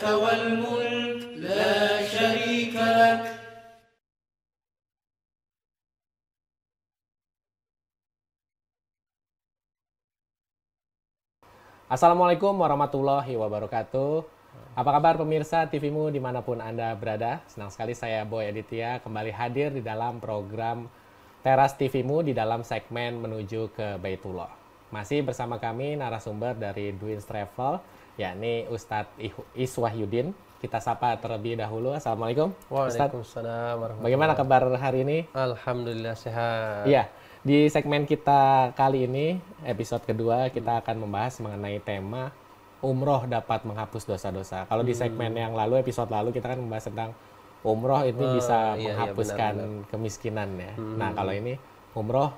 Assalamualaikum warahmatullahi wabarakatuh. Apa kabar pemirsa TVMU dimanapun Anda berada? Senang sekali saya Boy Aditya kembali hadir di dalam program Teras TVMU di dalam segmen menuju ke Baitullah. Masih bersama kami narasumber dari Dwins Travel Ya, ini Ustadz Iswah Yudin. Kita sapa terlebih dahulu. Assalamualaikum. Waalaikumsalam. Bagaimana kabar hari ini? Alhamdulillah sehat. Iya. Di segmen kita kali ini, episode kedua, kita akan membahas mengenai tema umroh dapat menghapus dosa-dosa. Kalau hmm. di segmen hmm. yang lalu, episode lalu, kita akan membahas tentang umroh itu oh, bisa iya, menghapuskan iya, benar, benar. kemiskinan ya. Nah, hmm. Nah, kalau ini umroh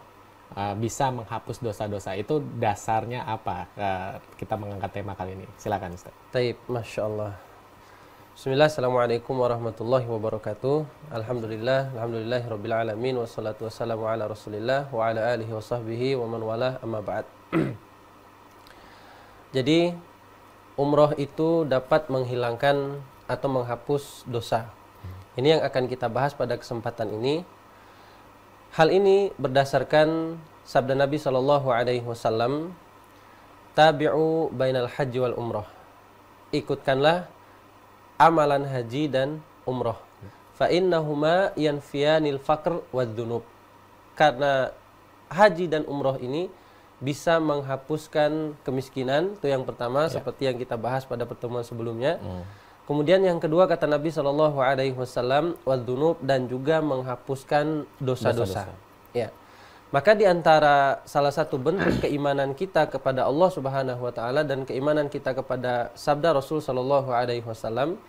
uh, bisa menghapus dosa-dosa itu dasarnya apa? Uh, kita mengangkat tema kali ini. Silakan Ustaz. Taib, Masya Allah. Bismillah, Assalamualaikum warahmatullahi wabarakatuh. Alhamdulillah, Alhamdulillah, Rabbil Alamin, wassalatu wassalamu ala rasulillah, wa ala alihi wa sahbihi, wa man wala, amma ba'd. Jadi, umroh itu dapat menghilangkan atau menghapus dosa. Ini yang akan kita bahas pada kesempatan ini. Hal ini berdasarkan sabda Nabi Shallallahu Alaihi Wasallam, tabi'u bainal haji wal umroh. Ikutkanlah amalan haji dan umroh. Fa innahuma yanfiyanil fakr wadzunub. Karena haji dan umroh ini bisa menghapuskan kemiskinan itu yang pertama ya. seperti yang kita bahas pada pertemuan sebelumnya. Hmm. Kemudian yang kedua kata Nabi Shallallahu Alaihi Wasallam wadzunub dan juga menghapuskan dosa-dosa. Ya. Maka di antara salah satu bentuk keimanan kita kepada Allah Subhanahu wa taala dan keimanan kita kepada sabda Rasul sallallahu alaihi wasallam,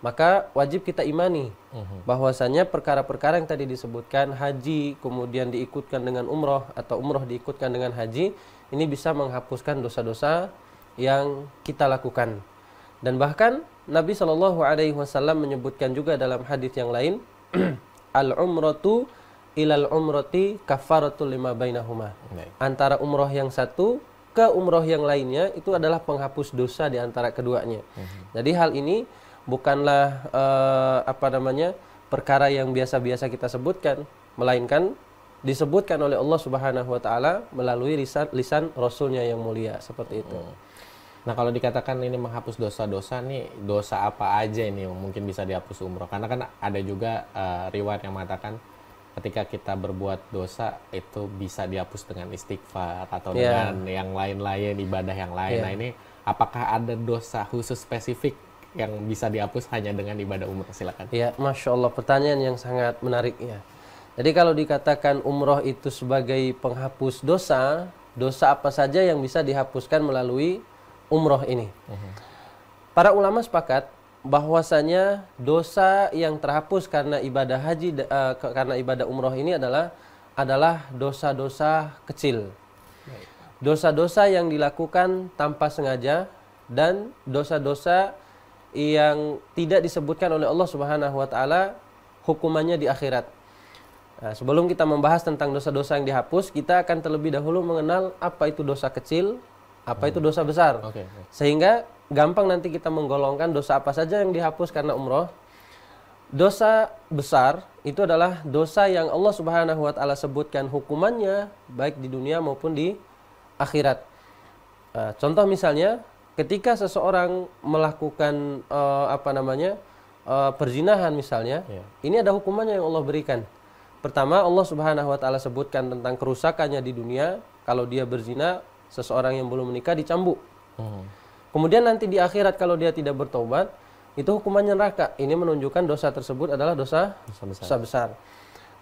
maka wajib kita imani mhm. bahwasanya perkara-perkara yang tadi disebutkan haji kemudian diikutkan dengan umroh atau umroh diikutkan dengan haji ini bisa menghapuskan dosa-dosa yang kita lakukan. Dan bahkan Nabi Shallallahu alaihi wasallam menyebutkan juga dalam hadis yang lain al umratu ilal umrati kafaratul lima bainahuma. Antara umroh yang satu ke umroh yang lainnya itu adalah penghapus dosa di antara keduanya. Mm -hmm. Jadi hal ini bukanlah uh, apa namanya perkara yang biasa-biasa kita sebutkan, melainkan disebutkan oleh Allah Subhanahu wa taala melalui lisan lisan rasulnya yang mulia seperti itu. Mhm. Nah kalau dikatakan ini menghapus dosa-dosa nih dosa apa aja ini mungkin bisa dihapus umroh karena kan ada juga uh, riwayat yang mengatakan ketika kita berbuat dosa itu bisa dihapus dengan istighfar atau yeah. dengan yang lain-lain ibadah yang lain. Yeah. Nah ini apakah ada dosa khusus spesifik yang bisa dihapus hanya dengan ibadah umroh? Silakan. Ya, masya Allah pertanyaan yang sangat menarik ya. Jadi kalau dikatakan umroh itu sebagai penghapus dosa, dosa apa saja yang bisa dihapuskan melalui umroh ini? Mhm. Para ulama sepakat bahwasanya dosa yang terhapus karena ibadah haji uh, karena ibadah umroh ini adalah adalah dosa-dosa kecil. Dosa-dosa yang dilakukan tanpa sengaja dan dosa-dosa yang tidak disebutkan oleh Allah Subhanahu wa taala hukumannya di akhirat. Nah, sebelum kita membahas tentang dosa-dosa yang dihapus, kita akan terlebih dahulu mengenal apa itu dosa kecil, apa hmm. itu dosa besar. Okay, Sehingga gampang nanti kita menggolongkan dosa apa saja yang dihapus karena umroh. Dosa besar itu adalah dosa yang Allah Subhanahu wa taala sebutkan hukumannya baik di dunia maupun di akhirat. Eh, contoh misalnya ketika seseorang melakukan eh, apa namanya? Eh, perzinahan misalnya, ya. ini ada hukumannya yang Allah berikan. Pertama Allah Subhanahu wa taala sebutkan tentang kerusakannya di dunia kalau dia berzina, seseorang yang belum menikah dicambuk. Hmm Kemudian nanti di akhirat kalau dia tidak bertobat, itu hukumannya neraka. Ini menunjukkan dosa tersebut adalah dosa dosa besar. Dosa besar.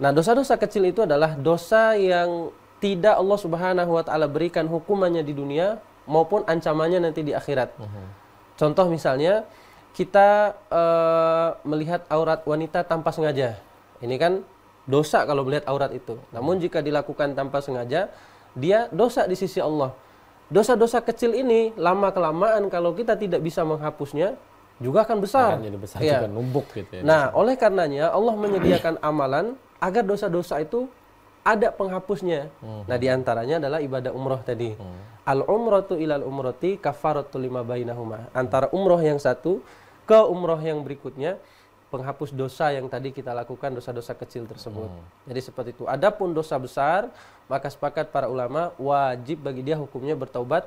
Nah, dosa-dosa kecil itu adalah dosa yang tidak Allah Subhanahu wa taala berikan hukumannya di dunia maupun ancamannya nanti di akhirat. Uh mhm. -huh. Contoh misalnya kita uh, melihat aurat wanita tanpa sengaja. Ini kan dosa kalau melihat aurat itu. Namun jika dilakukan tanpa sengaja, dia dosa di sisi Allah dosa-dosa kecil ini lama kelamaan kalau kita tidak bisa menghapusnya juga akan besar. Akan jadi besar ya. juga numpuk gitu ya. Nah, oleh karenanya Allah menyediakan amalan agar dosa-dosa itu ada penghapusnya. Hmm. Nah, diantaranya adalah ibadah umroh tadi. Hmm. Al umrotu ilal umroti kafaratu lima bainahuma. Antara umroh yang satu ke umroh yang berikutnya penghapus dosa yang tadi kita lakukan dosa-dosa kecil tersebut. Hmm. Jadi seperti itu. Adapun dosa besar, maka sepakat para ulama wajib bagi dia hukumnya bertaubat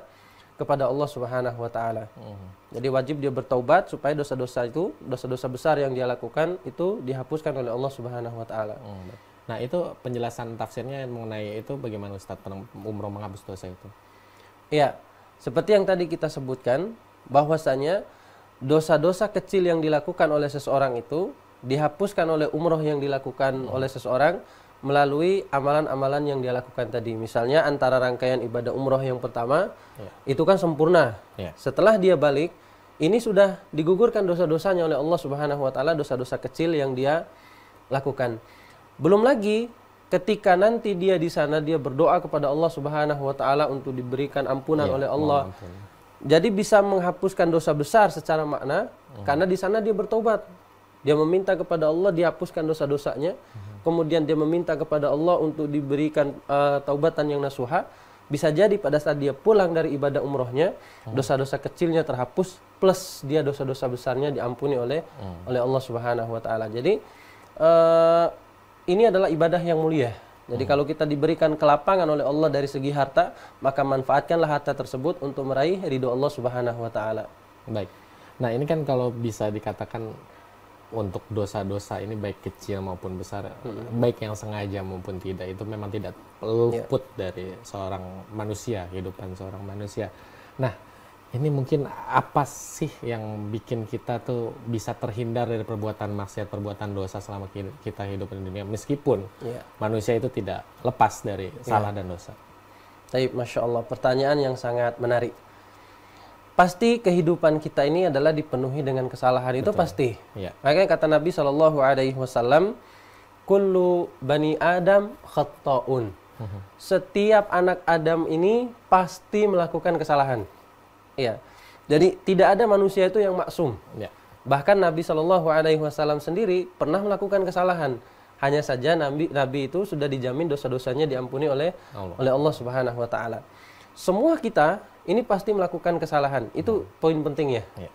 kepada Allah Subhanahu wa taala. Hmm. Jadi wajib dia bertaubat supaya dosa-dosa itu, dosa-dosa besar yang dia lakukan itu dihapuskan oleh Allah Subhanahu wa taala. Hmm. Nah, itu penjelasan tafsirnya mengenai itu bagaimana Ustaz umroh menghapus dosa itu. Iya. Seperti yang tadi kita sebutkan bahwasanya dosa-dosa kecil yang dilakukan oleh seseorang itu dihapuskan oleh umroh yang dilakukan hmm. oleh seseorang melalui amalan-amalan yang dia lakukan tadi. Misalnya antara rangkaian ibadah umroh yang pertama yeah. itu kan sempurna. Yeah. Setelah dia balik, ini sudah digugurkan dosa-dosanya oleh Allah Subhanahu wa taala, dosa-dosa kecil yang dia lakukan. Belum lagi ketika nanti dia di sana dia berdoa kepada Allah Subhanahu wa taala untuk diberikan ampunan yeah. oleh Allah. Oh, okay. Jadi bisa menghapuskan dosa besar secara makna hmm. karena di sana dia bertobat. Dia meminta kepada Allah dihapuskan dosa-dosanya. Hmm. Kemudian dia meminta kepada Allah untuk diberikan uh, taubatan yang nasuha. Bisa jadi pada saat dia pulang dari ibadah umrohnya, hmm. dosa-dosa hmm. kecilnya terhapus plus dia dosa-dosa besarnya diampuni oleh hmm. oleh Allah Subhanahu wa taala. Jadi uh, ini adalah ibadah yang mulia jadi kalau kita diberikan kelapangan oleh Allah dari segi harta, maka manfaatkanlah harta tersebut untuk meraih ridho Allah Subhanahu wa taala. Baik. Nah, ini kan kalau bisa dikatakan untuk dosa-dosa ini baik kecil maupun besar, hmm. baik yang sengaja maupun tidak itu memang tidak luput yeah. dari seorang manusia, kehidupan seorang manusia. Nah, ini mungkin apa sih yang bikin kita tuh bisa terhindar dari perbuatan maksiat, perbuatan dosa selama kita hidup di dunia, meskipun yeah. manusia itu tidak lepas dari yeah. salah dan dosa. Tapi masya Allah, pertanyaan yang sangat menarik. Pasti kehidupan kita ini adalah dipenuhi dengan kesalahan Betul. itu pasti. Yeah. Makanya kata Nabi Shallallahu Alaihi Wasallam, kullu bani Adam khattaun. Mhm. Setiap anak Adam ini pasti melakukan kesalahan. Iya. Jadi tidak ada manusia itu yang maksum. Ya. Bahkan Nabi Shallallahu Alaihi Wasallam sendiri pernah melakukan kesalahan. Hanya saja Nabi, Nabi itu sudah dijamin dosa-dosanya diampuni oleh Allah. oleh Allah Subhanahu Wa Taala. Semua kita ini pasti melakukan kesalahan. Itu hmm. poin pentingnya. Ya.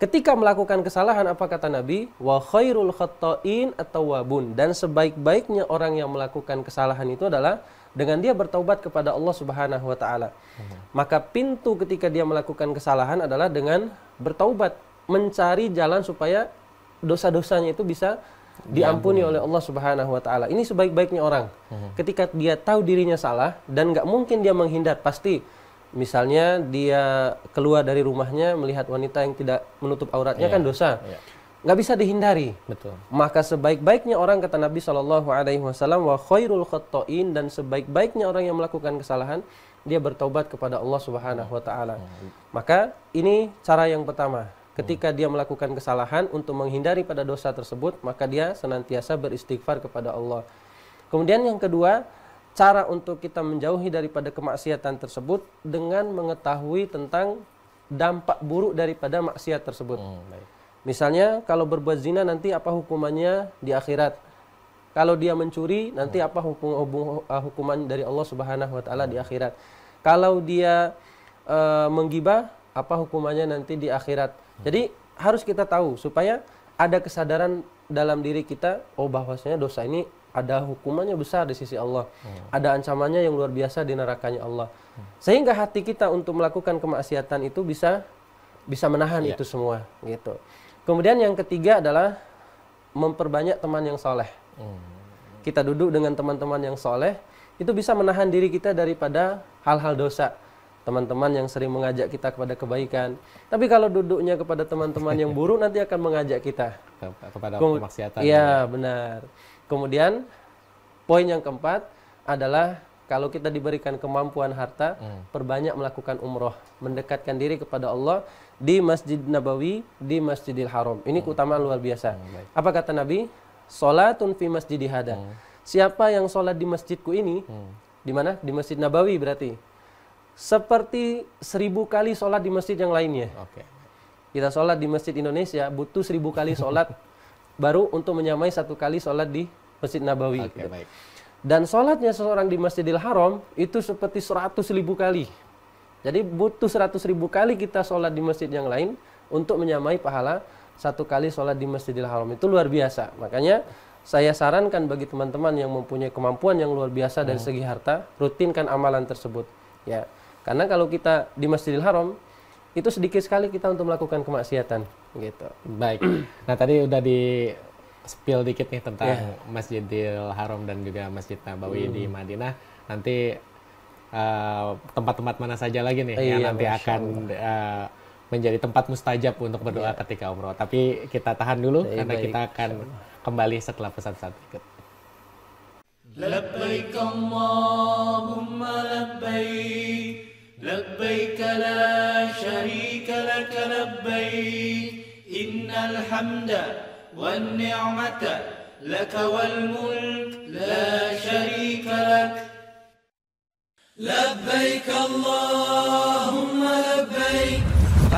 Ketika melakukan kesalahan apa kata Nabi? Wa khairul khatta'in at wabun. dan sebaik-baiknya orang yang melakukan kesalahan itu adalah dengan dia bertaubat kepada Allah Subhanahu wa taala. Hmm. Maka pintu ketika dia melakukan kesalahan adalah dengan bertaubat, mencari jalan supaya dosa-dosanya itu bisa diampuni oleh Allah Subhanahu wa taala. Ini sebaik-baiknya orang. Hmm. Ketika dia tahu dirinya salah dan nggak mungkin dia menghindar, pasti misalnya dia keluar dari rumahnya melihat wanita yang tidak menutup auratnya yeah. kan dosa. Yeah nggak bisa dihindari. Betul. Maka sebaik-baiknya orang kata Nabi Shallallahu Alaihi Wasallam wa khairul khotoin dan sebaik-baiknya orang yang melakukan kesalahan dia bertobat kepada Allah Subhanahu Wa Taala. Oh, maka ini cara yang pertama. Ketika dia melakukan kesalahan untuk menghindari pada dosa tersebut, maka dia senantiasa beristighfar kepada Allah. Kemudian yang kedua, cara untuk kita menjauhi daripada kemaksiatan tersebut dengan mengetahui tentang dampak buruk daripada maksiat tersebut. Hmm, baik Misalnya kalau berbuat zina nanti apa hukumannya di akhirat? Kalau dia mencuri nanti hmm. apa hukum, hukum eh, hukuman dari Allah Subhanahu wa taala di akhirat? Kalau dia e, menggibah apa hukumannya nanti di akhirat? Hmm. Jadi harus kita tahu supaya ada kesadaran dalam diri kita oh bahwasanya dosa ini ada hukumannya besar di sisi Allah. Hmm. Ada ancamannya yang luar biasa di nerakanya Allah. Hmm. Sehingga hati kita untuk melakukan kemaksiatan itu bisa bisa menahan yeah. itu semua gitu. Kemudian yang ketiga adalah memperbanyak teman yang soleh. Hmm. Kita duduk dengan teman-teman yang soleh, itu bisa menahan diri kita daripada hal-hal dosa. Teman-teman yang sering mengajak kita kepada kebaikan. Tapi kalau duduknya kepada teman-teman yang buruk, nanti akan mengajak kita. Kepada kemaksiatan. Iya, benar. Kemudian, poin yang keempat adalah kalau kita diberikan kemampuan harta, hmm. perbanyak melakukan umroh, mendekatkan diri kepada Allah di Masjid Nabawi, di Masjidil Haram. Ini hmm. keutamaan luar biasa. Hmm, Apa kata Nabi? Salatun fi masjid hada. Hmm. Siapa yang sholat di masjidku ini, hmm. di mana? Di Masjid Nabawi berarti. Seperti seribu kali sholat di masjid yang lainnya. Okay. Kita sholat di masjid Indonesia butuh seribu kali sholat, baru untuk menyamai satu kali sholat di Masjid Nabawi. Okay, gitu. baik. Dan sholatnya seseorang di Masjidil Haram itu seperti seratus ribu kali. Jadi butuh seratus ribu kali kita sholat di masjid yang lain untuk menyamai pahala satu kali sholat di Masjidil Haram. Itu luar biasa. Makanya saya sarankan bagi teman-teman yang mempunyai kemampuan yang luar biasa dari hmm. segi harta, rutinkan amalan tersebut. Ya, karena kalau kita di Masjidil Haram, itu sedikit sekali kita untuk melakukan kemaksiatan gitu. Baik. Nah, tadi udah di spill dikit nih tentang yeah. Masjidil Haram dan juga Masjid Nabawi hmm. di Madinah. Nanti eh, tempat-tempat uh, mana saja lagi nih iya, yang iya, nanti akan uh, menjadi tempat mustajab untuk berdoa yeah. ketika umroh. Tapi kita tahan dulu karena baik. kita akan kembali setelah pesan-pesan berikut. لبيك اللهم لبيك لبيك لا شريك لك لبيك إن الحمد والنعمة لك والملك لا شريك لك لبيك اللهم لبيك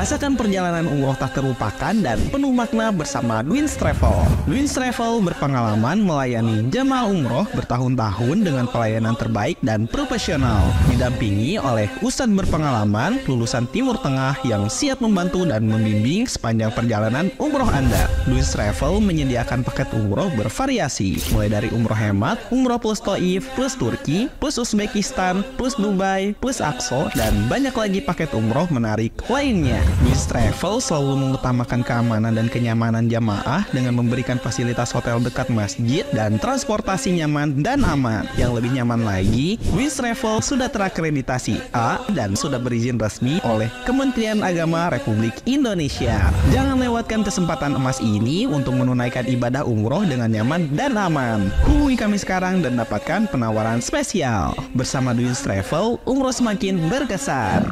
Rasakan perjalanan umroh tak terlupakan dan penuh makna bersama Dwins Travel. Dwins Travel berpengalaman melayani jemaah umroh bertahun-tahun dengan pelayanan terbaik dan profesional. Didampingi oleh Ustadz berpengalaman lulusan Timur Tengah yang siap membantu dan membimbing sepanjang perjalanan umroh Anda. Dwins Travel menyediakan paket umroh bervariasi, mulai dari umroh hemat, umroh plus Toif, plus Turki, plus Uzbekistan, plus Dubai, plus aksol dan banyak lagi paket umroh menarik lainnya. Miss Travel selalu mengutamakan keamanan dan kenyamanan jamaah dengan memberikan fasilitas hotel dekat masjid dan transportasi nyaman dan aman. Yang lebih nyaman lagi, Miss Travel sudah terakreditasi A dan sudah berizin resmi oleh Kementerian Agama Republik Indonesia. Jangan lewatkan kesempatan emas ini untuk menunaikan ibadah umroh dengan nyaman dan aman. Hubungi kami sekarang dan dapatkan penawaran spesial. Bersama Duins Travel, umroh semakin berkesan.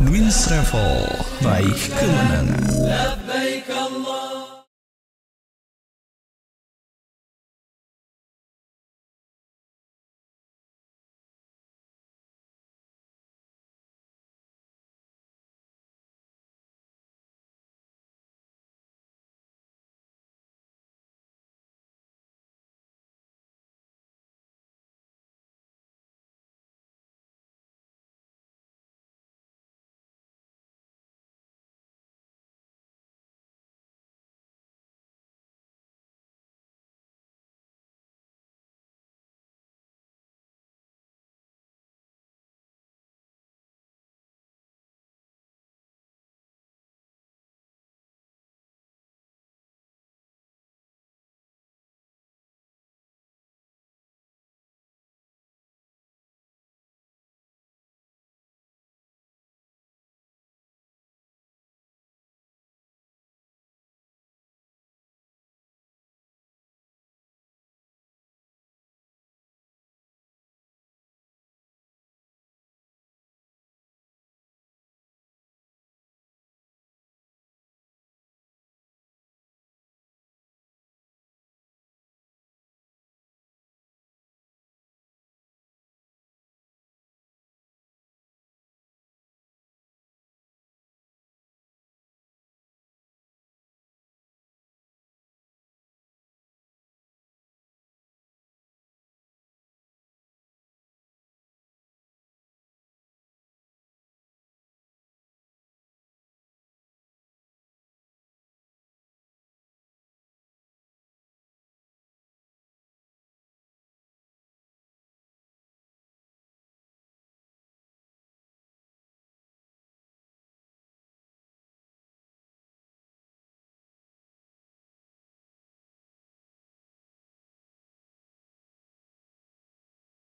Wins Travel, wij kunnen.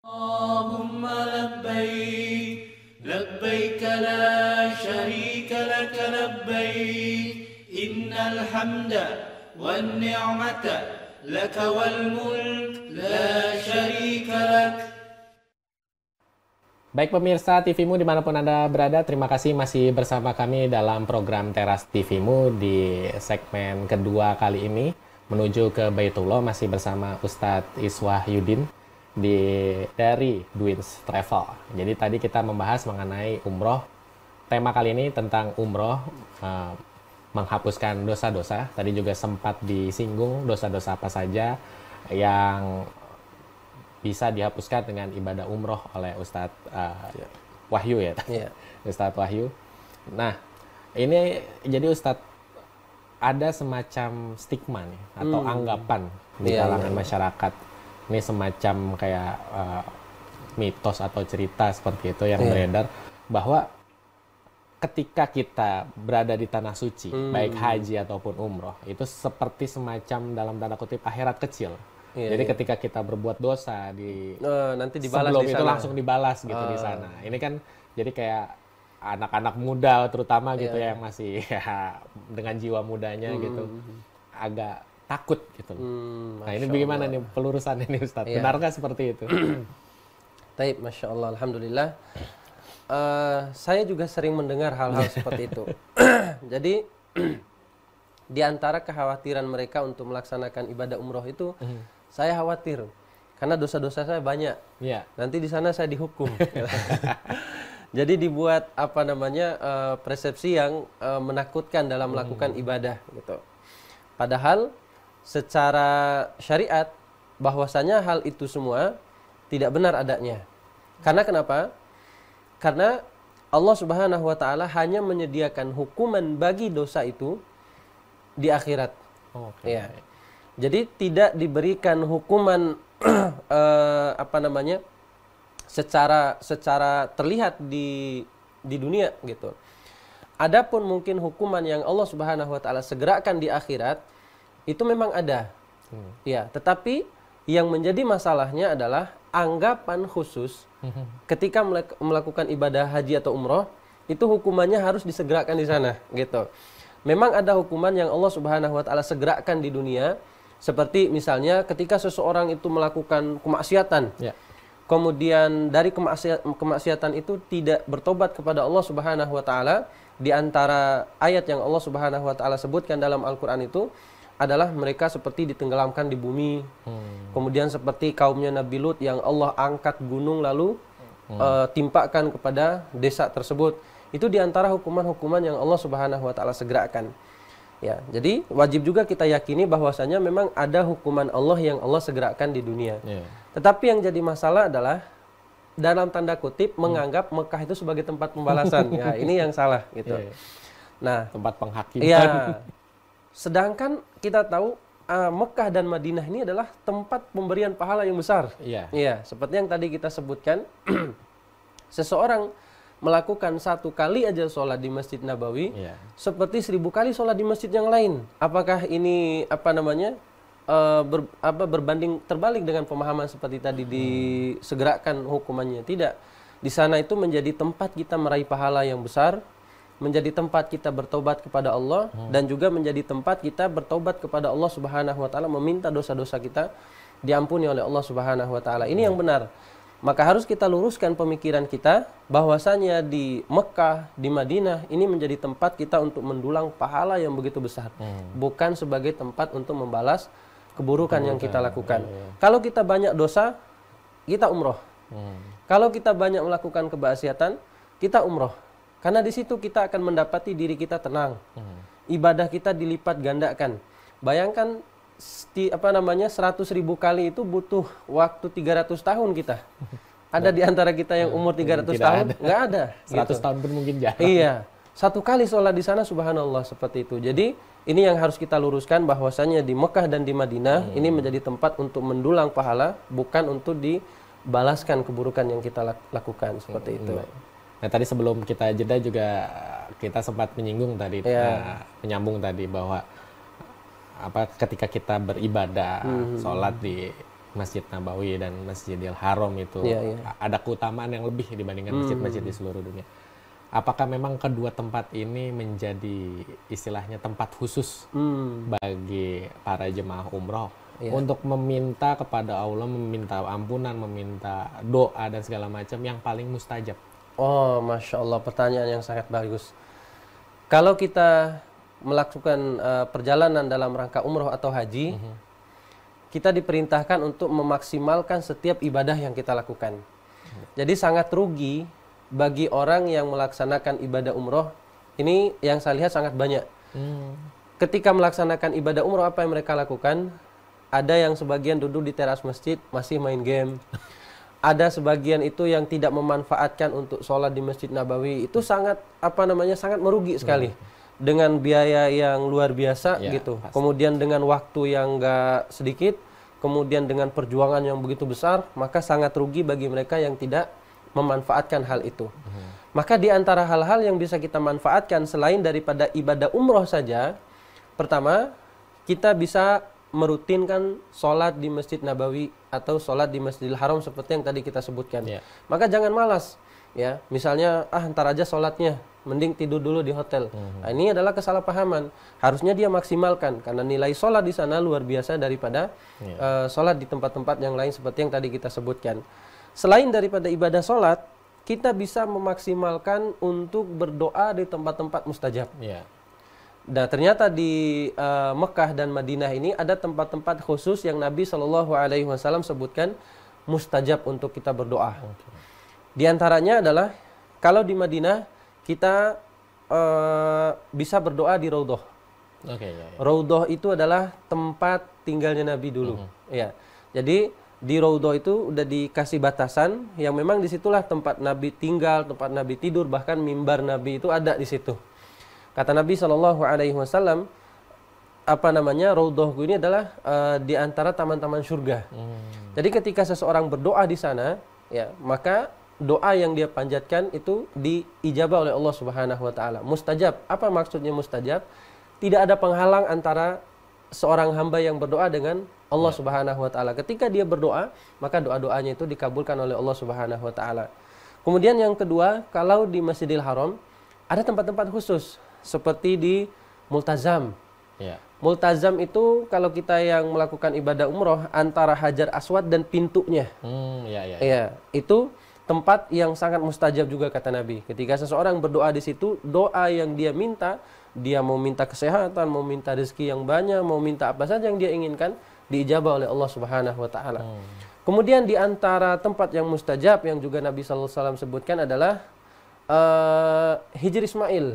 اللهم لبيك لبيك لا شريك لك لبيك إن الحمد والنعمة لك والملك لا شريك لك Baik pemirsa TVMU dimanapun Anda berada, terima kasih masih bersama kami dalam program Teras TVMU di segmen kedua kali ini menuju ke Baitullah masih bersama Ustadz Iswah Yudin di dari Dwins Travel. Jadi tadi kita membahas mengenai umroh. Tema kali ini tentang umroh uh, menghapuskan dosa-dosa. Tadi juga sempat disinggung dosa-dosa apa saja yang bisa dihapuskan dengan ibadah umroh oleh Ustadz uh, eh, yeah. Wahyu ya, yeah. Ustadz Wahyu. Nah, ini jadi Ustadz ada semacam stigma nih atau hmm. anggapan di iya, kalangan yeah. masyarakat ini semacam kayak uh, mitos atau cerita seperti itu yang yeah. beredar bahwa ketika kita berada di tanah suci, hmm. baik haji ataupun umroh, itu seperti semacam dalam tanda kutip akhirat kecil. yeah, Jadi yeah. ketika kita berbuat dosa di uh, nanti dibalas sebelum di itu langsung dibalas gitu uh. di ah. sana. Ini kan jadi kayak anak-anak muda terutama gitu ya yang masih ya, dengan jiwa mudanya hmm. gitu agak takut gitu Hmm, nah ini bagaimana Allah. nih pelurusan ini Ustaz? Ya. Benarkah seperti itu? Taib, Masya Allah, Alhamdulillah. Uh, saya juga sering mendengar hal-hal seperti itu. Jadi di antara kekhawatiran mereka untuk melaksanakan ibadah umroh itu, hmm. saya khawatir karena dosa-dosa saya banyak. Ya. Nanti di sana saya dihukum. Jadi dibuat apa namanya uh, persepsi yang uh, menakutkan dalam hmm. melakukan hmm. ibadah gitu. Padahal secara syariat bahwasanya hal itu semua tidak benar adanya. Karena kenapa? Karena Allah Subhanahu wa taala hanya menyediakan hukuman bagi dosa itu di akhirat. okay. Ya. Jadi tidak diberikan hukuman eh, apa namanya? secara secara terlihat di di dunia gitu. Adapun mungkin hukuman yang Allah Subhanahu wa taala segerakan di akhirat itu memang ada. Hmm. Ya, tetapi yang menjadi masalahnya adalah anggapan khusus hmm. ketika melakukan ibadah haji atau umroh itu hukumannya harus disegerakan di sana gitu. Memang ada hukuman yang Allah Subhanahu wa taala segerakan di dunia seperti misalnya ketika seseorang itu melakukan kemaksiatan. Ya. Kemudian dari kemaksiatan, kemaksiatan itu tidak bertobat kepada Allah Subhanahu wa taala di antara ayat yang Allah Subhanahu wa taala sebutkan dalam Al-Qur'an itu adalah mereka seperti ditenggelamkan di bumi. Hmm. Kemudian seperti kaumnya Nabi Lut yang Allah angkat gunung lalu hmm. uh, timpakan kepada desa tersebut. Itu diantara hukuman-hukuman yang Allah Subhanahu Wa Taala segerakan. Ya, jadi wajib juga kita yakini bahwasanya memang ada hukuman Allah yang Allah segerakan di dunia. Yeah. Tetapi yang jadi masalah adalah dalam tanda kutip hmm. menganggap Mekah itu sebagai tempat pembalasan. ya, ini yang salah gitu. Yeah. Ya. Nah, tempat penghakiman. Ya, Sedangkan kita tahu uh, Mekah dan Madinah ini adalah tempat pemberian pahala yang besar. Iya. Yeah. Iya, seperti yang tadi kita sebutkan seseorang melakukan satu kali aja sholat di Masjid Nabawi, yeah. seperti seribu kali sholat di masjid yang lain. Apakah ini apa namanya uh, ber, apa berbanding terbalik dengan pemahaman seperti tadi hmm. disegerakan hukumannya? Tidak. Di sana itu menjadi tempat kita meraih pahala yang besar, menjadi tempat kita bertobat kepada Allah hmm. dan juga menjadi tempat kita bertobat kepada Allah Subhanahu wa taala meminta dosa-dosa kita diampuni oleh Allah Subhanahu wa taala. Ini hmm. yang ya. benar. Maka harus kita luruskan pemikiran kita bahwasanya di Mekah, di Madinah ini menjadi tempat kita untuk mendulang pahala yang begitu besar, hmm. bukan sebagai tempat untuk membalas keburukan, keburukan. yang kita lakukan. Hmm. Kalau kita banyak dosa, kita umroh. Hmm. Kalau kita banyak melakukan kebaksiatan, kita umroh. Karena di situ kita akan mendapati diri kita tenang. Hmm. Ibadah kita dilipat gandakan. Bayangkan sti, apa namanya seratus ribu kali itu butuh waktu 300 tahun kita. Ada di antara kita yang umur 300 hmm, Tidak tahun? Enggak ada. ada 100 gitu. tahun pun mungkin jarang. Iya. Satu kali sholat di sana subhanallah seperti itu. Jadi ini yang harus kita luruskan bahwasanya di Mekah dan di Madinah hmm. ini menjadi tempat untuk mendulang pahala bukan untuk dibalaskan keburukan yang kita lakukan seperti hmm. itu. Nah tadi sebelum kita jeda juga kita sempat menyinggung tadi, yeah. Iya. uh, menyambung tadi bahwa apa ketika kita beribadah, mm-hmm. sholat di Masjid Nabawi dan Masjidil Haram itu yeah, yeah. ada keutamaan yang lebih dibandingkan masjid-masjid mm -hmm. di seluruh dunia. Apakah memang kedua tempat ini menjadi istilahnya tempat khusus mm. bagi para jemaah umroh yeah. untuk meminta kepada Allah, meminta ampunan, meminta doa dan segala macam yang paling mustajab? Oh, masya Allah, pertanyaan yang sangat bagus. Kalau kita melakukan uh, perjalanan dalam rangka umroh atau haji, mm -hmm. kita diperintahkan untuk memaksimalkan setiap ibadah yang kita lakukan. Jadi sangat rugi bagi orang yang melaksanakan ibadah umroh. Ini yang saya lihat sangat banyak. Mm Ketika melaksanakan ibadah umroh, apa yang mereka lakukan? Ada yang sebagian duduk di teras masjid masih main game. ada sebagian itu yang tidak memanfaatkan untuk sholat di Masjid Nabawi itu sangat apa namanya sangat merugi sekali hmm. dengan biaya yang luar biasa ya, gitu pasti. kemudian dengan waktu yang nggak sedikit kemudian dengan perjuangan yang begitu besar maka sangat rugi bagi mereka yang tidak memanfaatkan hal itu hmm. maka di antara hal-hal yang bisa kita manfaatkan selain daripada ibadah umroh saja pertama kita bisa merutinkan sholat di Masjid Nabawi atau sholat di Masjidil Haram seperti yang tadi kita sebutkan. Yeah. Maka jangan malas ya. Misalnya ah ntar aja sholatnya, mending tidur dulu di hotel. Mm -hmm. nah, ini adalah kesalahpahaman. Harusnya dia maksimalkan karena nilai sholat di sana luar biasa daripada yeah. Ya. uh, sholat di tempat-tempat yang lain seperti yang tadi kita sebutkan. Selain daripada ibadah sholat, kita bisa memaksimalkan untuk berdoa di tempat-tempat mustajab. Yeah Nah, ternyata di uh, Mekah dan Madinah ini ada tempat-tempat khusus yang Nabi Shallallahu Alaihi Wasallam sebutkan mustajab untuk kita berdoa. Okay. Di antaranya adalah kalau di Madinah kita uh, bisa berdoa di Raudoh. Okay, ya, ya. itu adalah tempat tinggalnya Nabi dulu. Uh -huh. Ya, jadi di Raudoh itu udah dikasih batasan yang memang disitulah tempat Nabi tinggal, tempat Nabi tidur, bahkan mimbar Nabi itu ada di situ. Kata Nabi Shallallahu Alaihi Wasallam, apa namanya Raudhahku ini adalah uh, di antara taman-taman surga. Hmm. Jadi ketika seseorang berdoa di sana, ya maka doa yang dia panjatkan itu diijabah oleh Allah Subhanahu Wa Taala. Mustajab. Apa maksudnya mustajab? Tidak ada penghalang antara seorang hamba yang berdoa dengan Allah ya. Subhanahu wa taala. Ketika dia berdoa, maka doa-doanya itu dikabulkan oleh Allah Subhanahu wa taala. Kemudian yang kedua, kalau di Masjidil Haram ada tempat-tempat khusus seperti di multazam. Ya. Multazam itu kalau kita yang melakukan ibadah umroh antara hajar aswad dan pintunya. Hmm, ya, ya, ya. ya, itu tempat yang sangat mustajab juga kata Nabi. Ketika seseorang berdoa di situ, doa yang dia minta, dia mau minta kesehatan, mau minta rezeki yang banyak, mau minta apa saja yang dia inginkan, diijabah oleh Allah Subhanahu wa taala. Hmm. Kemudian di antara tempat yang mustajab yang juga Nabi sallallahu alaihi wasallam sebutkan adalah uh, Hijr Ismail.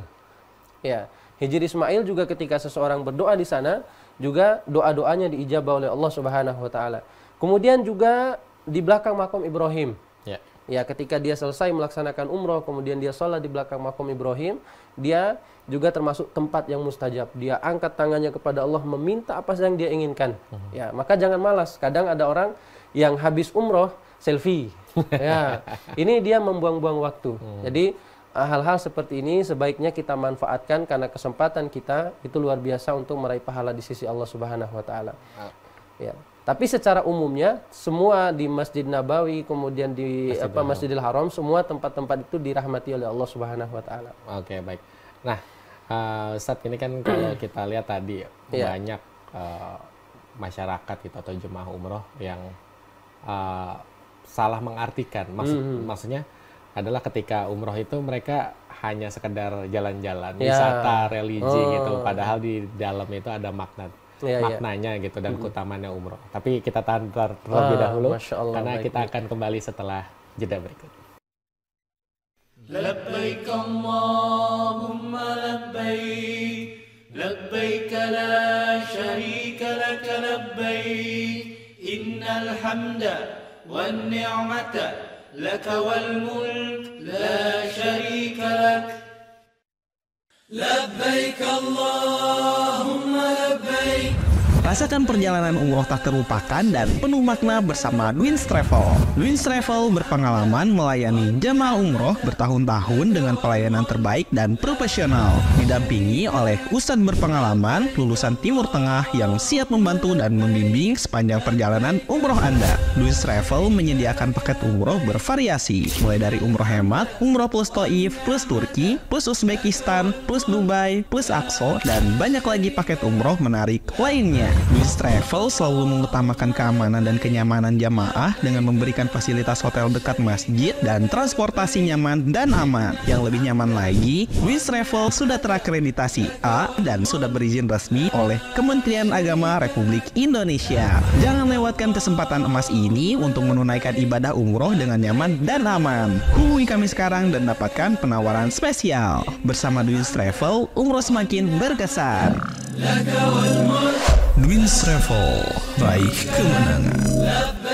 Ya. Hijir Ismail juga ketika seseorang berdoa di sana juga doa-doanya diijabah oleh Allah Subhanahu wa taala. Kemudian juga di belakang makom Ibrahim. Ya. Ya, ketika dia selesai melaksanakan umroh, kemudian dia sholat di belakang makom Ibrahim, dia juga termasuk tempat yang mustajab. Dia angkat tangannya kepada Allah, meminta apa yang dia inginkan. -huh. Mhm. Ya, maka jangan malas. Kadang ada orang yang habis umroh, selfie. ya, ini dia membuang-buang waktu. Hmm. Jadi hal-hal seperti ini sebaiknya kita manfaatkan karena kesempatan kita itu luar biasa untuk meraih pahala di sisi Allah Subhanahu wa taala. Ah. Ya. Tapi secara umumnya semua di Masjid Nabawi kemudian di Masjid apa Masjidil Haram semua tempat-tempat itu dirahmati oleh Allah Subhanahu wa taala. Oke, okay, baik. Nah, uh, ini kan kalau kita lihat tadi yeah. banyak uh, masyarakat kita gitu atau jemaah umroh yang uh, salah mengartikan maksud mm -hmm. maksudnya adalah ketika umroh itu mereka hanya sekedar jalan-jalan, yeah. wisata, religi oh. gitu. Padahal di dalam itu ada makna yeah, ya. maknanya yeah. gitu dan mm. keutamaannya umroh. Tapi kita tahan ter ah, terlebih ah, dahulu Allah, karena baik, kita akan kembali setelah jeda berikut. لك والملك لا شريك لك لبيك اللهم لبيك Rasakan perjalanan umroh tak terlupakan dan penuh makna bersama Dwins Travel. Dwins Travel berpengalaman melayani jemaah umroh bertahun-tahun dengan pelayanan terbaik dan profesional. Didampingi oleh Ustadz berpengalaman lulusan Timur Tengah yang siap membantu dan membimbing sepanjang perjalanan umroh Anda. Dwins Travel menyediakan paket umroh bervariasi, mulai dari umroh hemat, umroh plus Toif, plus Turki, plus Uzbekistan, plus Dubai, plus Aksol, dan banyak lagi paket umroh menarik lainnya. Wiz Travel selalu mengutamakan keamanan dan kenyamanan jamaah dengan memberikan fasilitas hotel dekat masjid dan transportasi nyaman dan aman. Yang lebih nyaman lagi, Wiz Travel sudah terakreditasi A dan sudah berizin resmi oleh Kementerian Agama Republik Indonesia. Jangan lewatkan kesempatan emas ini untuk menunaikan ibadah umroh dengan nyaman dan aman. Hubungi kami sekarang dan dapatkan penawaran spesial. Bersama Wings Travel, umroh semakin berkesan. Transrevel Wijk Kumanen.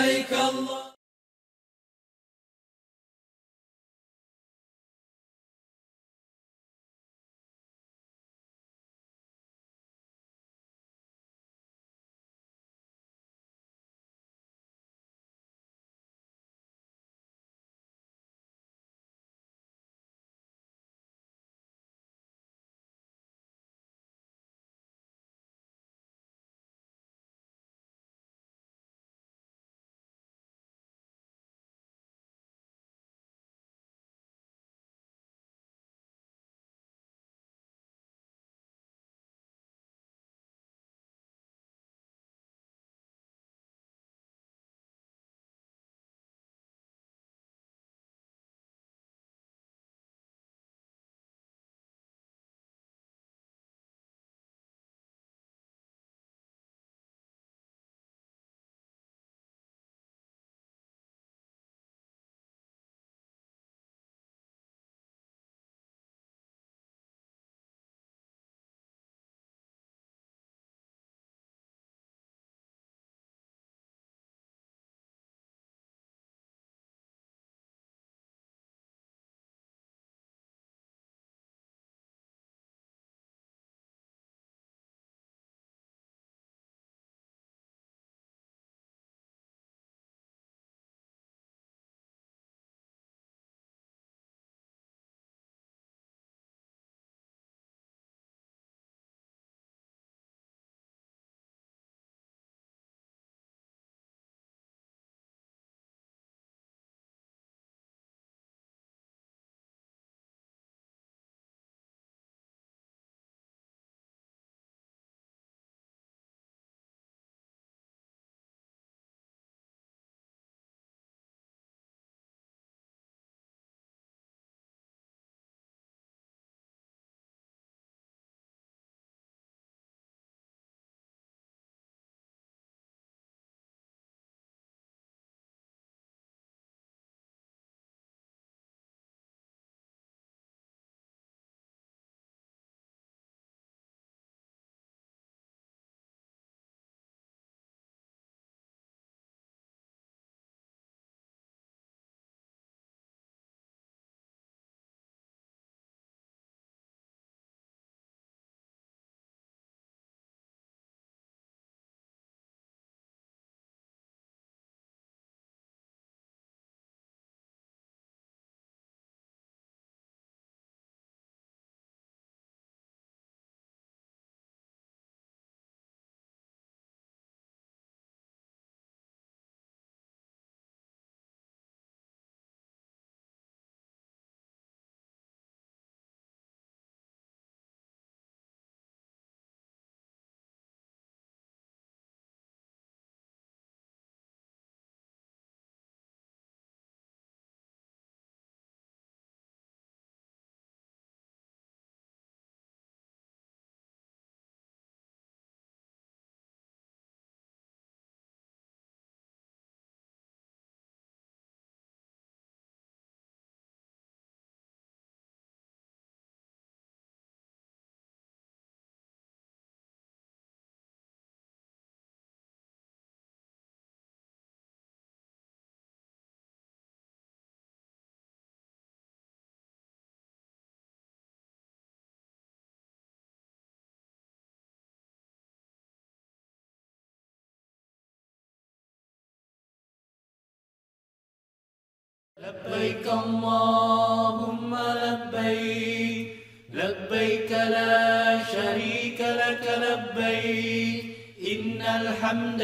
لبيك اللهم لبيك لبيك لا شريك لك لبيك إن الحمد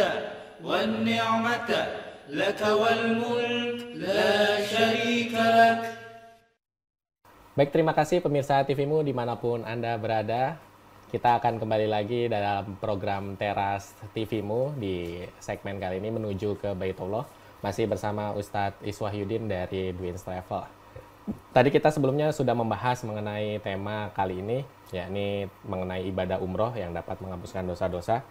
والنعمة لك والملك لا شريك لك Baik, terima kasih pemirsa TVMU dimanapun Anda berada. Kita akan kembali lagi dalam program Teras TVMU di segmen kali ini menuju ke Baitullah. Masih bersama Ustadz Iswahyudin dari Duins Travel. Tadi kita sebelumnya sudah membahas mengenai tema kali ini, yakni mengenai ibadah umroh yang dapat menghapuskan dosa-dosa.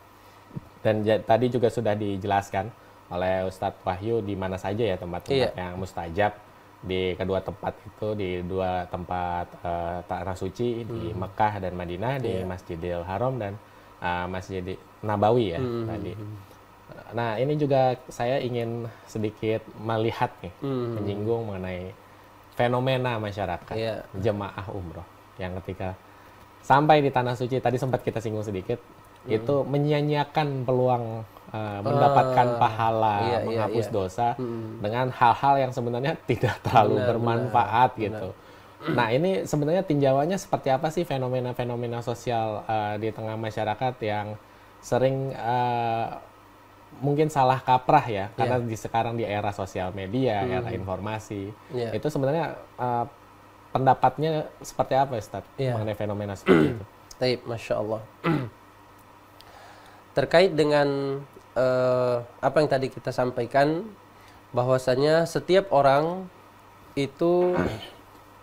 Dan tadi juga sudah dijelaskan oleh Ustadz Wahyu di mana saja ya tempat-tempat iya. yang mustajab di kedua tempat itu di dua tempat uh, tanah suci hmm. di Mekah dan Madinah yeah. di iya. Masjidil Haram dan uh, Masjid Nabawi ya hmm. tadi. Hmm. Nah, ini juga saya ingin sedikit melihat nih, hmm. menyinggung mengenai fenomena masyarakat yeah. jemaah umroh yang ketika sampai di tanah suci tadi sempat kita singgung sedikit hmm. itu menyanyiakan peluang uh, mendapatkan uh, pahala iya, iya, menghapus iya. dosa hmm. dengan hal-hal yang sebenarnya tidak terlalu benar, bermanfaat benar, gitu. Benar. Nah, ini sebenarnya tinjauannya seperti apa sih fenomena-fenomena sosial uh, di tengah masyarakat yang sering uh, mungkin salah kaprah ya karena yeah. di sekarang di era sosial media, hmm. era informasi. Yeah. Itu sebenarnya uh, pendapatnya seperti apa Ustaz yeah. mengenai fenomena seperti itu? Taib, Masya Allah. Terkait dengan uh, apa yang tadi kita sampaikan, bahwasanya setiap orang itu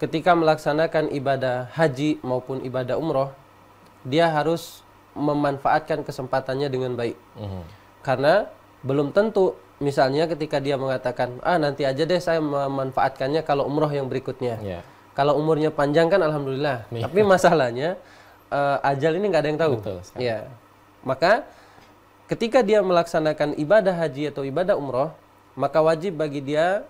ketika melaksanakan ibadah haji maupun ibadah umroh, dia harus memanfaatkan kesempatannya dengan baik. Mm -hmm karena belum tentu misalnya ketika dia mengatakan ah nanti aja deh saya memanfaatkannya kalau umroh yang berikutnya yeah. kalau umurnya panjang kan alhamdulillah yeah. tapi masalahnya uh, ajal ini nggak ada yang tahu Betul, ya maka ketika dia melaksanakan ibadah haji atau ibadah umroh maka wajib bagi dia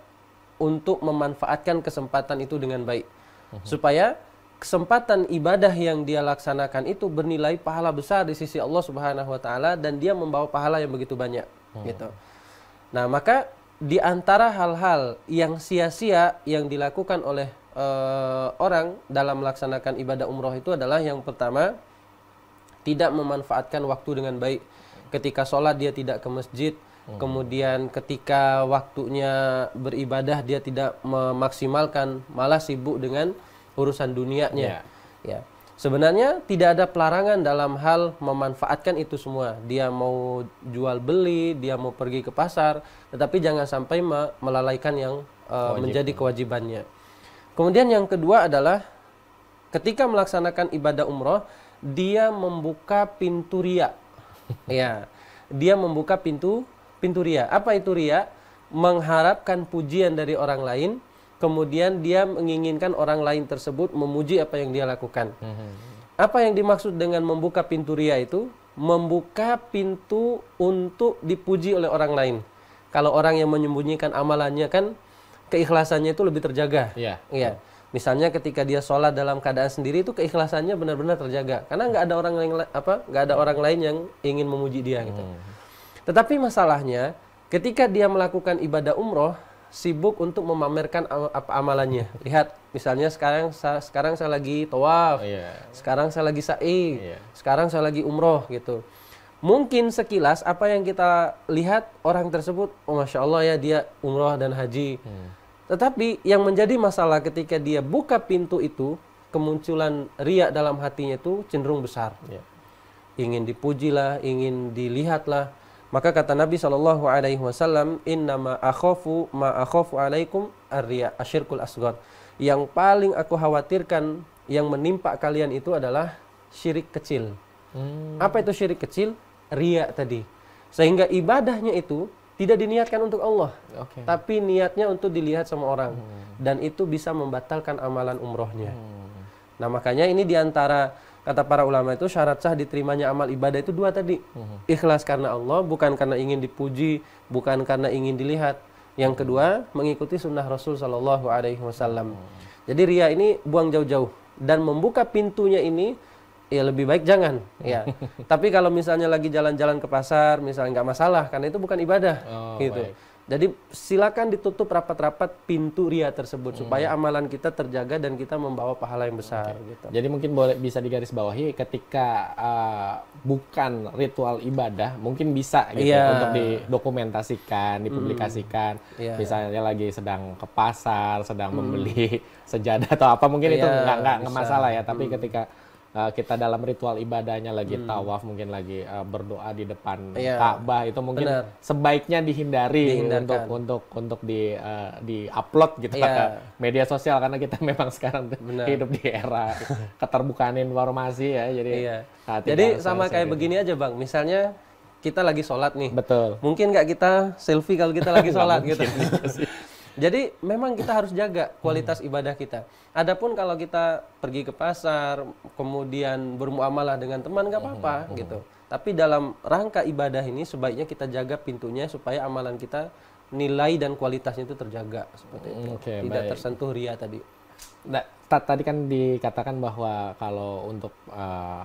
untuk memanfaatkan kesempatan itu dengan baik uh mhm. -huh. supaya kesempatan ibadah yang dia laksanakan itu bernilai pahala besar di sisi Allah Subhanahu wa taala dan dia membawa pahala yang begitu banyak hmm. gitu. Nah, maka di antara hal-hal yang sia-sia yang dilakukan oleh uh, orang dalam melaksanakan ibadah umroh itu adalah yang pertama tidak memanfaatkan waktu dengan baik. Ketika sholat dia tidak ke masjid, hmm. kemudian ketika waktunya beribadah dia tidak memaksimalkan, malah sibuk dengan urusan dunianya. Yeah. Ya. Sebenarnya tidak ada pelarangan dalam hal memanfaatkan itu semua. Dia mau jual beli, dia mau pergi ke pasar, tetapi jangan sampai melalaikan yang uh, eh, Wajib. menjadi kewajibannya. Kemudian yang kedua adalah ketika melaksanakan ibadah umroh, dia membuka pintu ria. ya, dia membuka pintu pintu ria. Apa itu ria? Mengharapkan pujian dari orang lain kemudian dia menginginkan orang lain tersebut memuji apa yang dia lakukan. Hmm. Apa yang dimaksud dengan membuka pintu ria itu? Membuka pintu untuk dipuji oleh orang lain. Kalau orang yang menyembunyikan amalannya kan keikhlasannya itu lebih terjaga. Iya. Yeah. Yeah. Misalnya ketika dia sholat dalam keadaan sendiri itu keikhlasannya benar-benar terjaga karena nggak ada orang lain apa nggak ada orang lain yang ingin memuji dia gitu. Hmm. Tetapi masalahnya ketika dia melakukan ibadah umroh sibuk untuk memamerkan am amalannya. Lihat, misalnya sekarang sa sekarang saya lagi tawaf, yeah. sekarang saya lagi sa'i, yeah. sekarang saya lagi umroh gitu. Mungkin sekilas apa yang kita lihat orang tersebut, oh masya Allah ya dia umroh dan haji. Hmm. Tetapi yang menjadi masalah ketika dia buka pintu itu, kemunculan riak dalam hatinya itu cenderung besar. Yeah. Ingin dipujilah, ingin dilihatlah maka kata Nabi Shallallahu Alaihi Wasallam, Innama akhofu ma akhofu alaikum arya ashirkul asgor. Yang paling aku khawatirkan yang menimpa kalian itu adalah syirik kecil. Hmm. Apa itu syirik kecil? Ria tadi. Sehingga ibadahnya itu tidak diniatkan untuk Allah, okay. tapi niatnya untuk dilihat sama orang, hmm. dan itu bisa membatalkan amalan umrohnya. Hmm. Nah makanya ini diantara kata para ulama itu syarat sah diterimanya amal ibadah itu dua tadi. Mhm. Ikhlas karena Allah, bukan karena ingin dipuji, bukan karena ingin dilihat. Yang mhm. kedua, mengikuti sunnah Rasul Shallallahu Alaihi Wasallam. Mhm. Jadi ria ini buang jauh-jauh dan membuka pintunya ini ya lebih baik jangan ya tapi kalau misalnya lagi jalan-jalan ke pasar misalnya nggak masalah karena itu bukan ibadah oh, gitu baik jadi silakan ditutup rapat-rapat pintu ria tersebut hmm. supaya amalan kita terjaga dan kita membawa pahala yang besar. Okay. Gitu. Jadi mungkin boleh bisa digarisbawahi ketika uh, bukan ritual ibadah mungkin bisa gitu yeah. untuk didokumentasikan, hmm. dipublikasikan. Hmm. Iya. Yeah. Misalnya lagi sedang ke pasar, sedang hmm. membeli sejadah atau apa mungkin yeah, itu iya, nggak nggak masalah ya. Tapi hmm. ketika Eh, kita dalam ritual ibadahnya lagi hmm. tawaf mungkin lagi uh, berdoa di depan yeah. Ka'bah itu mungkin Bener. sebaiknya dihindari untuk untuk untuk di uh, di upload gitu yeah. ke media sosial karena kita memang sekarang Bener. hidup di era keterbukaan informasi ya jadi yeah. nah, jadi sama kayak gitu. begini aja bang misalnya kita lagi sholat nih. Betul. Mungkin nggak kita selfie kalau kita lagi sholat gitu. Jadi memang kita harus jaga kualitas ibadah kita. Adapun kalau kita pergi ke pasar, kemudian bermuamalah dengan teman nggak apa-apa mhm, mhm. gitu. Tapi dalam rangka ibadah ini sebaiknya kita jaga pintunya supaya amalan kita nilai dan kualitasnya itu terjaga seperti itu. Okay, Tidak baik. tersentuh ria tadi. Nah, tadi kan dikatakan bahwa kalau untuk uh,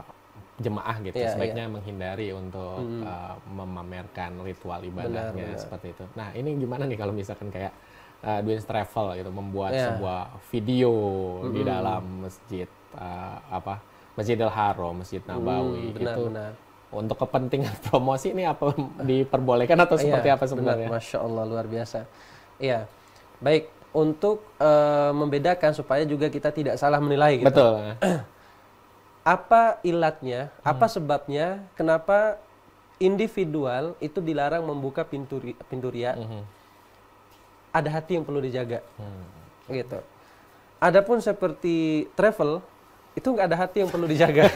jemaah gitu yeah, sebaiknya yeah. menghindari untuk hmm. uh, memamerkan ritual ibadahnya benar, benar. seperti itu. Nah, ini gimana nih kalau misalkan kayak uh, Dunes Travel gitu membuat yeah. sebuah video mm-hmm. di dalam masjid uh, apa al Haram, Masjid mm, Nabawi mm, benar, itu benar. untuk kepentingan promosi ini apa diperbolehkan atau iya, seperti yeah, apa sebenarnya? Benar, Masya Allah luar biasa. Iya, yeah. baik untuk uh, membedakan supaya juga kita tidak salah menilai. Gitu. Betul. apa ilatnya? Apa hmm. sebabnya? Kenapa individual itu dilarang membuka pintu pintu ria? Hmm ada hati yang perlu dijaga hmm. gitu adapun seperti travel itu nggak ada hati yang perlu dijaga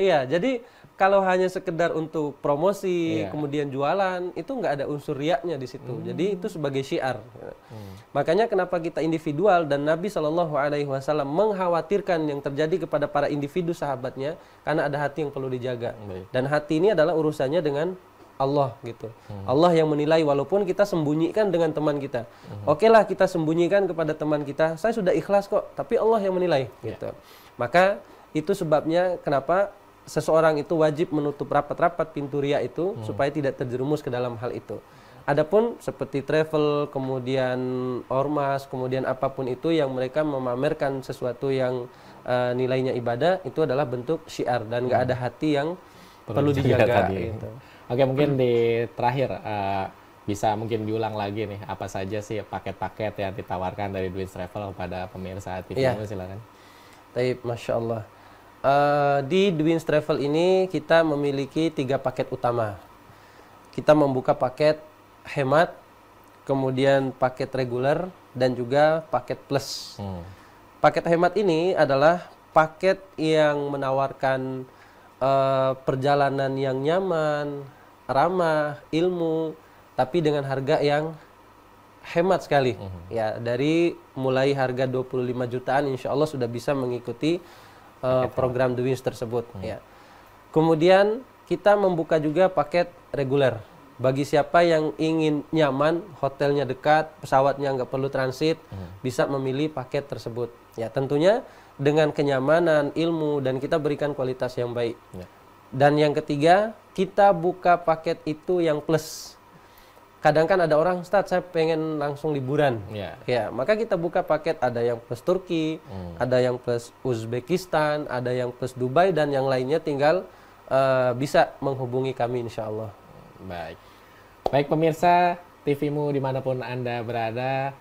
iya jadi kalau hanya sekedar untuk promosi yeah. kemudian jualan itu nggak ada unsur riaknya di situ hmm. jadi itu sebagai syiar hmm. makanya kenapa kita individual dan Nabi Shallallahu Alaihi Wasallam mengkhawatirkan yang terjadi kepada para individu sahabatnya karena ada hati yang perlu dijaga Baik. dan hati ini adalah urusannya dengan Allah gitu. Hmm. Allah yang menilai walaupun kita sembunyikan dengan teman kita. Hmm. Oke okay lah kita sembunyikan kepada teman kita. Saya sudah ikhlas kok, tapi Allah yang menilai yeah. gitu. Maka itu sebabnya kenapa seseorang itu wajib menutup rapat-rapat pintu ria itu hmm. supaya tidak terjerumus ke dalam hal itu. Adapun seperti travel, kemudian ormas, kemudian apapun itu yang mereka memamerkan sesuatu yang uh, nilainya ibadah itu adalah bentuk syiar dan nggak hmm. ada hati yang perlu, perlu dijaga. Iya. Gitu. Oke, mungkin di terakhir uh, bisa mungkin diulang lagi nih apa saja sih paket-paket yang ditawarkan dari Dwin Travel kepada pemirsa TV yeah. silakan. Tapi masya Allah uh, di Dwin Travel ini kita memiliki tiga paket utama. Kita membuka paket hemat, kemudian paket reguler dan juga paket plus. Hmm. Paket hemat ini adalah paket yang menawarkan uh, perjalanan yang nyaman, ramah, ilmu, tapi dengan harga yang hemat sekali. Mm -hmm. Ya, dari mulai harga 25 jutaan insya Allah sudah bisa mengikuti uh, program The Wings tersebut. Mm -hmm. Ya. Kemudian kita membuka juga paket reguler. Bagi siapa yang ingin nyaman, hotelnya dekat, pesawatnya nggak perlu transit, mm -hmm. bisa memilih paket tersebut. Ya, tentunya dengan kenyamanan, ilmu, dan kita berikan kualitas yang baik. Yeah. Dan yang ketiga, kita buka paket itu yang plus. Kadang kan ada orang, Ustaz, saya pengen langsung liburan. Yeah. Ya, maka kita buka paket ada yang plus Turki, mm. ada yang plus Uzbekistan, ada yang plus Dubai dan yang lainnya tinggal uh, bisa menghubungi kami insya Allah. Baik. Baik pemirsa, TVmu dimanapun Anda berada,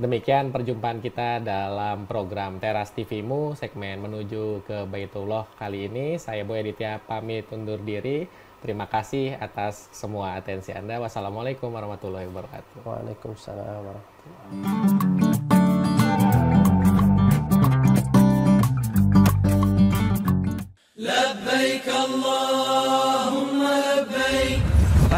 Demikian perjumpaan kita dalam program Teras TVmu segmen menuju ke Baitullah kali ini. Saya Boy Aditya pamit undur diri. Terima kasih atas semua atensi Anda. Wassalamualaikum warahmatullahi wabarakatuh. Waalaikumsalam warahmatullahi wabarakatuh.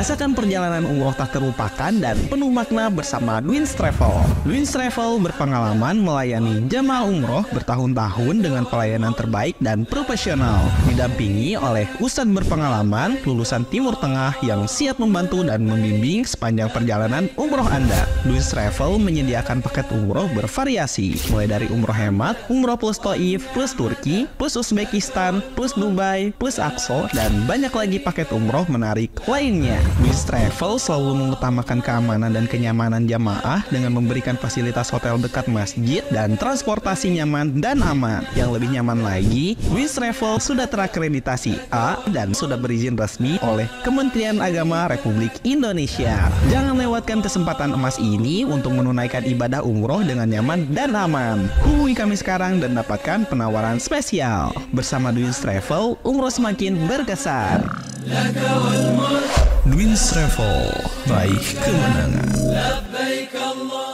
Rasakan perjalanan umroh tak terlupakan dan penuh makna bersama Dwins Travel. Dwins Travel berpengalaman melayani jemaah umroh bertahun-tahun dengan pelayanan terbaik dan profesional. Didampingi oleh Ustadz berpengalaman lulusan Timur Tengah yang siap membantu dan membimbing sepanjang perjalanan umroh Anda. Dwins Travel menyediakan paket umroh bervariasi, mulai dari umroh hemat, umroh plus Toif, plus Turki, plus Uzbekistan, plus Dubai, plus Aksol, dan banyak lagi paket umroh menarik lainnya. Wis Travel selalu mengutamakan keamanan dan kenyamanan jamaah dengan memberikan fasilitas hotel dekat masjid dan transportasi nyaman dan aman. Yang lebih nyaman lagi, Wis Travel sudah terakreditasi A dan sudah berizin resmi oleh Kementerian Agama Republik Indonesia. Jangan lewatkan kesempatan emas ini untuk menunaikan ibadah umroh dengan nyaman dan aman. Hubungi kami sekarang dan dapatkan penawaran spesial. Bersama Wis Travel, umroh semakin berkesan. Twins Travel, baik kemenangan.